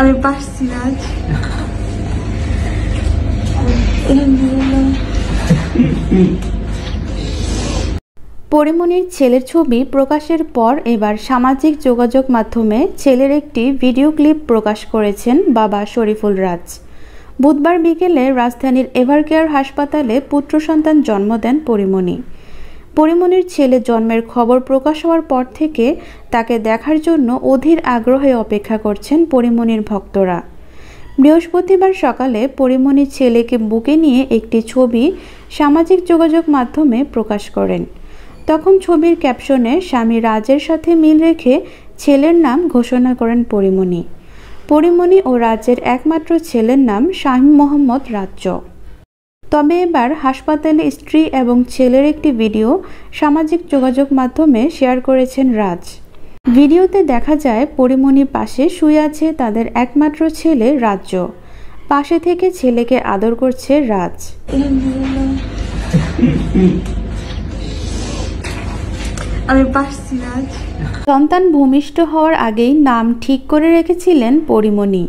আমি পারছি আজ পরিমনির ছেলের ছবি প্রকাশের পর এবার সামাজিক যোগাযোগ মাধ্যমে ছেলের একটি ভিডিও ক্লিপ প্রকাশ করেছেন বাবা শরীফুল রাজ বুধবার বিকেলে রাজধানীর এভারকেয়ার হাসপাতালে পুত্র সন্তান জন্ম দেন পরিমণি পরিমনির ছেলে জন্মের খবর প্রকাশ হওয়ার পর থেকে তাকে দেখার জন্য অধীর আগ্রহে অপেক্ষা করছেন পরিমনির ভক্তরা বৃহস্পতিবার সকালে পরিমনির ছেলেকে বুকে নিয়ে একটি ছবি সামাজিক যোগাযোগ মাধ্যমে প্রকাশ করেন তখন ছবির ক্যাপশনে স্বামী রাজের সাথে মিল রেখে ছেলের নাম ঘোষণা করেন পরিমণি পরিমণি ও রাজ্যের একমাত্র ছেলের নাম শাহিম মোহাম্মদ রাজ্য তবে এবার হাসপাতালে স্ত্রী এবং ছেলের একটি ভিডিও সামাজিক যোগাযোগ মাধ্যমে শেয়ার করেছেন রাজ ভিডিওতে দেখা যায় পরিমণির পাশে শুয়ে আছে তাদের একমাত্র ছেলে রাজ্য পাশে থেকে ছেলেকে আদর করছে রাজ আমি সন্তান ভূমিষ্ঠ হওয়ার আগেই নাম ঠিক করে রেখেছিলেন পরিমণি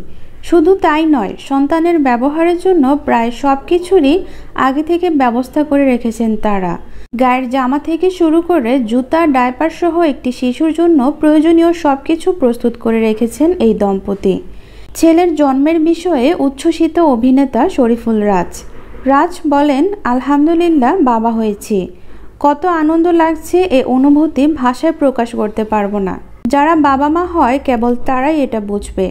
শুধু তাই নয় সন্তানের ব্যবহারের জন্য প্রায় সব কিছুরই আগে থেকে ব্যবস্থা করে রেখেছেন তারা গায়ের জামা থেকে শুরু করে জুতা ডায়পার সহ একটি শিশুর জন্য প্রয়োজনীয় সব কিছু প্রস্তুত করে রেখেছেন এই দম্পতি ছেলের জন্মের বিষয়ে উচ্ছ্বসিত অভিনেতা শরীফুল রাজ রাজ বলেন আলহামদুলিল্লাহ বাবা হয়েছি কত আনন্দ লাগছে এ অনুভূতি ভাষায় প্রকাশ করতে পারবো না যারা বাবা মা হয় কেবল তারাই এটা বুঝবে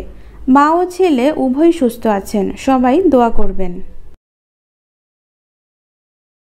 মা ও ছেলে উভয় সুস্থ আছেন সবাই দোয়া করবেন